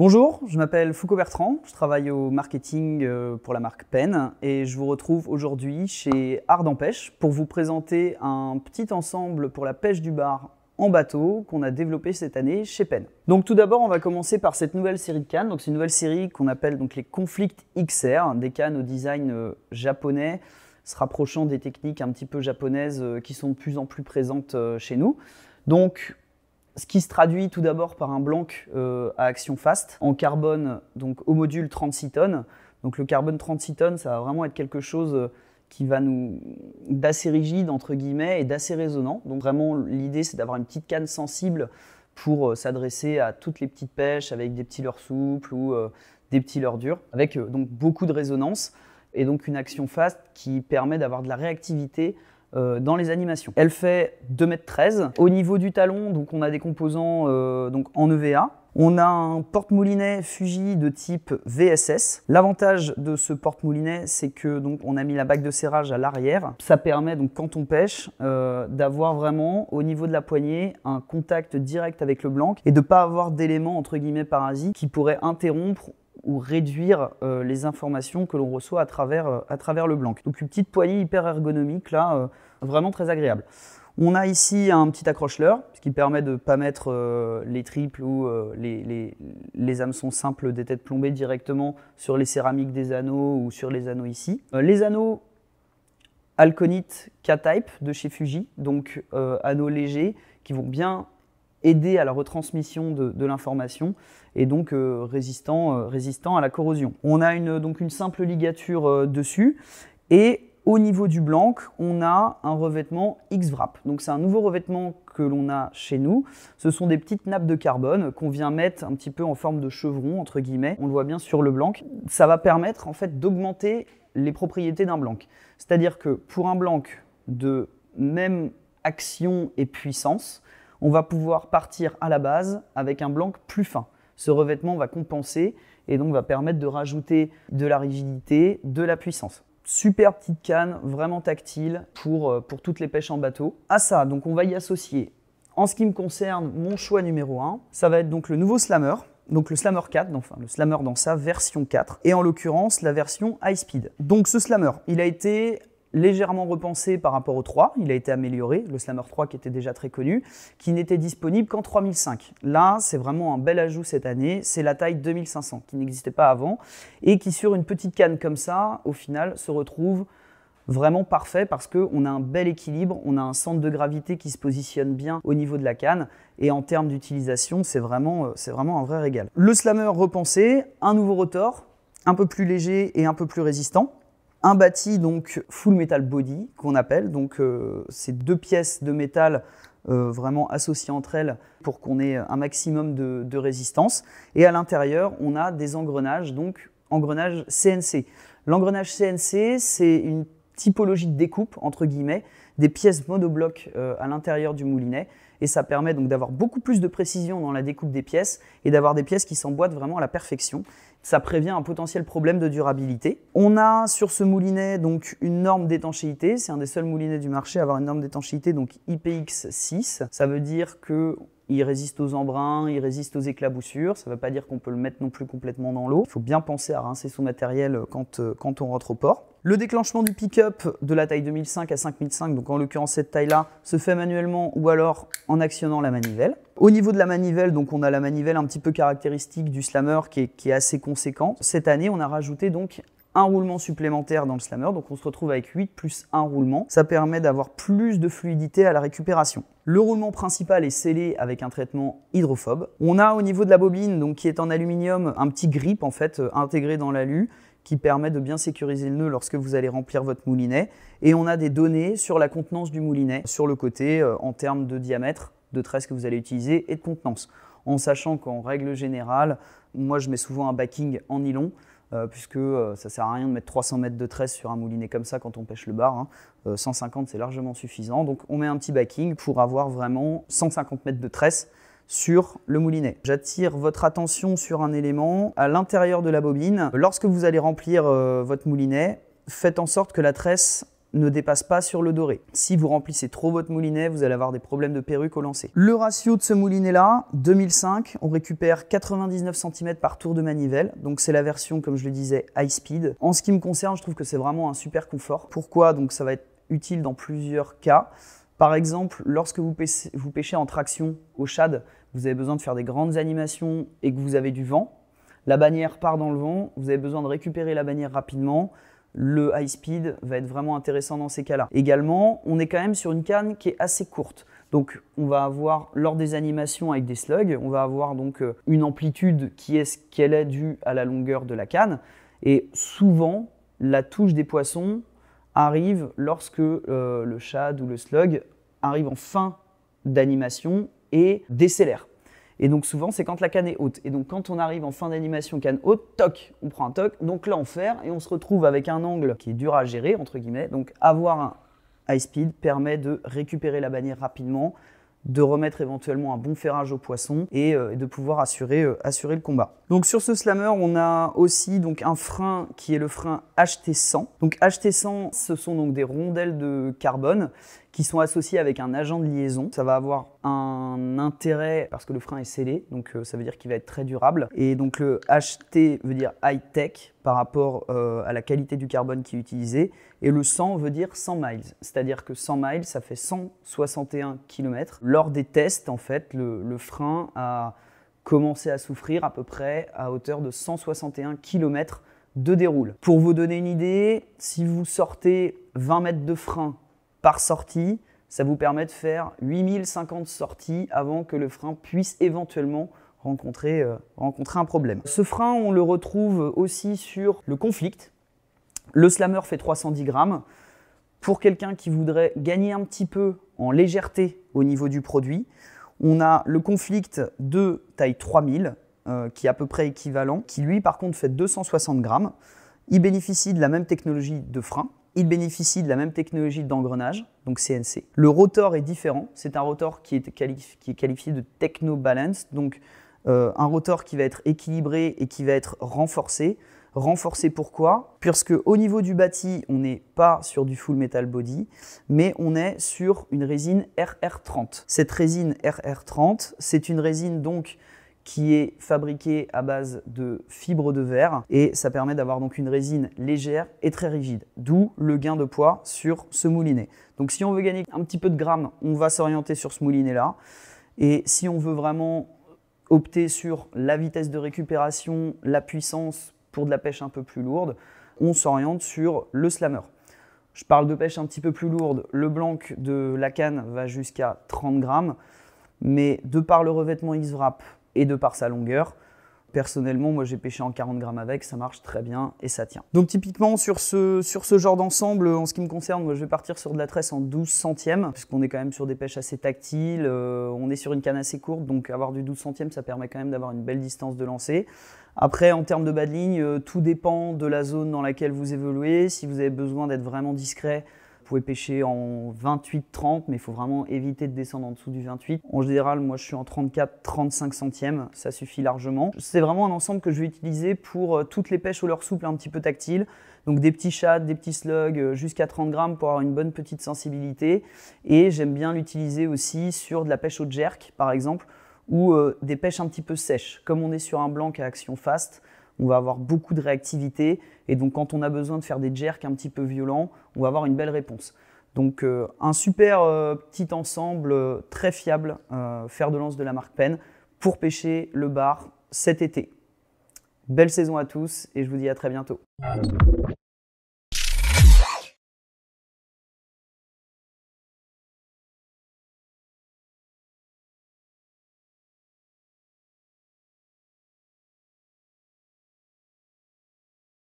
Bonjour, je m'appelle Foucault Bertrand, je travaille au marketing euh, pour la marque Pen et je vous retrouve aujourd'hui chez Ardent Pêche pour vous présenter un petit ensemble pour la pêche du bar en bateau qu'on a développé cette année chez Pen. Donc tout d'abord, on va commencer par cette nouvelle série de cannes. Donc c'est une nouvelle série qu'on appelle donc les Conflict XR, des cannes au design euh, japonais se rapprochant des techniques un petit peu japonaises euh, qui sont de plus en plus présentes chez nous. Donc ce qui se traduit tout d'abord par un blanc euh, à action fast en carbone, donc au module 36 tonnes. Donc le carbone 36 tonnes, ça va vraiment être quelque chose euh, qui va nous d'assez rigide entre guillemets et d'assez résonnant. Donc vraiment l'idée c'est d'avoir une petite canne sensible pour euh, s'adresser à toutes les petites pêches avec des petits leurres souples ou des petits leurres durs, avec donc beaucoup de résonance et donc une action fast qui permet d'avoir de la réactivité euh, dans les animations. Elle fait 2m13. Au niveau du talon, donc on a des composants euh, donc en EVA. On a un porte-moulinet Fuji de type VSS. L'avantage de ce porte-moulinet, c'est que donc on a mis la bague de serrage à l'arrière. Ça permet donc quand on pêche euh, d'avoir vraiment au niveau de la poignée un contact direct avec le blanc et de ne pas avoir d'éléments entre guillemets parasites qui pourraient interrompre ou réduire euh, les informations que l'on reçoit à travers, euh, à travers le blanc. Donc une petite poignée hyper ergonomique, là, euh, vraiment très agréable. On a ici un petit accroche ce qui permet de ne pas mettre les triples ou les, les, les, hameçons simples des têtes plombées directement sur les céramiques des anneaux ou sur les anneaux ici. les anneaux Alconite K-Type de chez Fuji, donc anneaux légers qui vont bien aider à la retransmission de, l'information et donc euh, euh, résistant, à la corrosion. On a une, donc une simple ligature euh, dessus et au niveau du blanc, on a un revêtement X-Wrap. Donc c'est un nouveau revêtement que l'on a chez nous. Ce sont des petites nappes de carbone qu'on vient mettre un petit peu en forme de chevron, entre guillemets. On le voit bien sur le blanc. Ça va permettre en fait d'augmenter les propriétés d'un blanc. C'est-à-dire que pour un blanc de même action et puissance, on va pouvoir partir à la base avec un blanc plus fin. Ce revêtement va compenser et donc va permettre de rajouter de la rigidité, de la puissance. Super petite canne, vraiment tactile pour, euh, pour toutes les pêches en bateau. À ça, donc on va y associer, en ce qui me concerne, mon choix numéro 1, ça va être donc le nouveau slammer donc le Slammer 4, enfin le Slammer dans sa version 4, et en l'occurrence la version High Speed. Donc ce Slammer, il a été légèrement repensé par rapport au 3, il a été amélioré, le Slammer 3 qui était déjà très connu, qui n'était disponible qu'en 3005. Là, c'est vraiment un bel ajout cette année, c'est la taille 2500 qui n'existait pas avant et qui sur une petite canne comme ça, au final, se retrouve vraiment parfait parce qu'on a un bel équilibre, on a un centre de gravité qui se positionne bien au niveau de la canne et en termes d'utilisation, c'est vraiment, euh, vraiment un vrai régal. Le Slammer repensé, un nouveau rotor, un peu plus léger et un peu plus résistant un bâti donc full metal body qu'on appelle, donc euh, ces deux pièces de métal euh, vraiment associées entre elles pour qu'on ait un maximum de, résistance. Et à l'intérieur, on a des engrenages, donc engrenages CNC. L'engrenage CNC, c'est une typologie de découpe, entre guillemets, des pièces monoblocs euh, à l'intérieur du moulinet. Et ça permet donc d'avoir beaucoup plus de précision dans la découpe des pièces et d'avoir des pièces qui s'emboîtent vraiment à la perfection ça prévient un potentiel problème de durabilité. On a sur ce moulinet donc une norme d'étanchéité, c'est un des seuls moulinets du marché à avoir une norme d'étanchéité donc IPX6. Ça veut dire qu'il résiste aux embruns, il résiste aux éclaboussures. Ça ne veut pas dire qu'on peut le mettre non plus complètement dans l'eau. Il faut bien penser à rincer son matériel quand, euh, quand on rentre au port. Le déclenchement du pick-up de la taille 2005 à 5005, donc en l'occurrence cette taille-là, se fait manuellement ou alors en actionnant la manivelle. Au niveau de la manivelle, donc on a la manivelle un petit peu caractéristique du slammer qui est, assez conséquent. Cette année, on a rajouté donc un roulement supplémentaire dans le slammer, donc on se retrouve avec 8 plus 1 roulement. Ça permet d'avoir plus de fluidité à la récupération. Le roulement principal est scellé avec un traitement hydrophobe. On a au niveau de la bobine, donc qui est en aluminium, un petit grip en fait euh, intégré dans l'alu qui permet de bien sécuriser le nœud lorsque vous allez remplir votre moulinet. Et on a des données sur la contenance du moulinet sur le côté euh, en termes de diamètre, de tresse que vous allez utiliser et de contenance. En sachant qu'en règle générale, moi je mets souvent un backing en nylon, euh, puisque euh, ça sert à rien de mettre 300 mètres de tresse sur un moulinet comme ça quand on pêche le bar. 150 hein. euh, c'est largement suffisant. Donc on met un petit backing pour avoir vraiment 150 mètres de tresse sur le moulinet. J'attire votre attention sur un élément à l'intérieur de la bobine. Lorsque vous allez remplir votre moulinet, faites en sorte que la tresse ne dépasse pas sur le doré. Si vous remplissez trop votre moulinet, vous allez avoir des problèmes de perruque au lancer. Le ratio de ce moulinet-là, 2005, on récupère 99 cm par tour de manivelle. Donc c'est la version, comme je le disais, high speed. En ce qui me concerne, je trouve que c'est vraiment un super confort. Pourquoi Donc ça va être utile dans plusieurs cas. Par exemple, lorsque vous pêchez, vous pêchez en traction au shad, vous avez besoin de faire des grandes animations et que vous avez du vent. La bannière part dans le vent, vous avez besoin de récupérer la bannière rapidement le high speed va être vraiment intéressant dans ces cas-là. Également, on est quand même sur une canne qui est assez courte. Donc on va avoir lors des animations avec des slugs, on va avoir donc euh, une amplitude qui est ce qu'elle est due à la longueur de la canne. Et souvent, la touche des poissons arrive lorsque euh, le shad ou le slug arrive en fin d'animation et décélère. Et donc souvent, c'est quand la canne est haute. Et donc quand on arrive en fin d'animation canne haute, toc, on prend un toc, donc l'enfer, et on se retrouve avec un angle qui est dur à gérer, entre guillemets. Donc avoir un high speed permet de récupérer la bannière rapidement, de remettre éventuellement un bon ferrage au poisson et euh, de pouvoir assurer, euh, assurer le combat. Donc sur ce slammer, on a aussi donc un frein qui est le frein HT100. Donc HT100, ce sont donc des rondelles de carbone qui sont associés avec un agent de liaison. Ça va avoir un intérêt parce que le frein est scellé, donc euh, ça veut dire qu'il va être très durable. Et donc le HT veut dire high tech par rapport euh, à la qualité du carbone qui est utilisé, et le 100 veut dire 100 miles, c'est-à-dire que 100 miles, ça fait 161 km. Lors des tests, en fait, le, le frein a commencé à souffrir à peu près à hauteur de 161 km de déroule. Pour vous donner une idée, si vous sortez 20 mètres de frein par sortie. Ça vous permet de faire 8050 sorties avant que le frein puisse éventuellement euh, rencontrer, un problème. Ce frein, on le retrouve aussi sur le conflict. Le slammer fait 310 grammes. Pour quelqu'un qui voudrait gagner un petit peu en légèreté au niveau du produit, on a le conflict de taille 3000, euh, qui est à peu près équivalent, qui lui par contre fait 260 grammes. Il bénéficie de la même technologie de frein, il bénéficie de la même technologie d'engrenage, donc CNC. Le rotor est différent. C'est un rotor qui est, qualifié de techno-balance, donc euh, un rotor qui va être équilibré et qui va être renforcé. Renforcé pourquoi Puisque au niveau du bâti, on n'est pas sur du full metal body, mais on est sur une résine RR30. Cette résine RR30, c'est une résine donc qui est fabriqué à base de fibres de verre et ça permet d'avoir donc une résine légère et très rigide, d'où le gain de poids sur ce moulinet. Donc si on veut gagner un petit peu de grammes, on va s'orienter sur ce moulinet là et si on veut vraiment opter sur la vitesse de récupération, la puissance pour de la pêche un peu plus lourde, on s'oriente sur le slammer. Je parle de pêche un petit peu plus lourde, le blanc de la canne va jusqu'à 30 grammes, mais de par le revêtement X-Wrap, et de par sa longueur. Personnellement, moi j'ai pêché en 40 grammes avec, ça marche très bien et ça tient. Donc typiquement sur ce, sur ce genre d'ensemble, euh, en ce qui me concerne, moi je vais partir sur de la tresse en 12 centièmes, puisqu'on est quand même sur des pêches assez tactiles, euh, on est sur une canne assez courte, donc avoir du 12 centièmes ça permet quand même d'avoir une belle distance de lancer. Après, en termes de bas de ligne, euh, tout dépend de la zone dans laquelle vous évoluez. Si vous avez besoin d'être vraiment discret, pouvez pêcher en 28-30, mais il faut vraiment éviter de descendre en dessous du 28. En général, moi je suis en 34-35 centièmes, ça suffit largement. C'est vraiment un ensemble que je vais utiliser pour euh, toutes les pêches au leur souple un petit peu tactile. Donc des petits chats, des petits slugs, euh, jusqu'à 30 grammes pour avoir une bonne petite sensibilité. Et j'aime bien l'utiliser aussi sur de la pêche au jerk, par exemple, ou euh, des pêches un petit peu sèches. Comme on est sur un blanc à action fast, on va avoir beaucoup de réactivité. Et donc, quand on a besoin de faire des jerks un petit peu violents, on va avoir une belle réponse. Donc, euh, un super euh, petit ensemble euh, très fiable, fer de lance de la marque Penn, pour pêcher le bar cet été. Belle saison à tous et je vous dis à très bientôt.